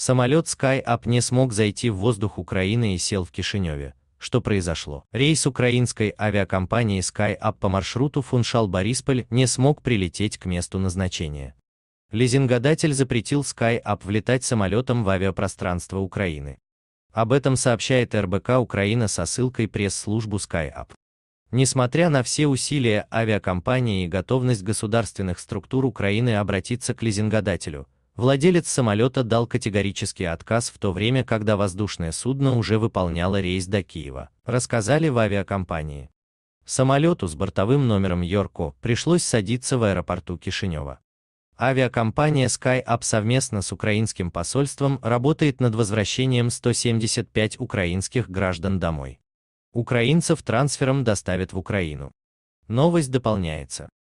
Самолет SkyUp не смог зайти в воздух Украины и сел в Кишиневе. Что произошло? Рейс украинской авиакомпании SkyUp по маршруту Фуншал-Борисполь не смог прилететь к месту назначения. Лизингодатель запретил SkyUp влетать самолетом в авиапространство Украины. Об этом сообщает РБК Украина со ссылкой пресс-службу SkyUp. Несмотря на все усилия авиакомпании и готовность государственных структур Украины обратиться к лизингодателю, Владелец самолета дал категорический отказ в то время, когда воздушное судно уже выполняло рейс до Киева, рассказали в авиакомпании. Самолету с бортовым номером Йорко пришлось садиться в аэропорту Кишинева. Авиакомпания SkyUp совместно с украинским посольством работает над возвращением 175 украинских граждан домой. Украинцев трансфером доставят в Украину. Новость дополняется.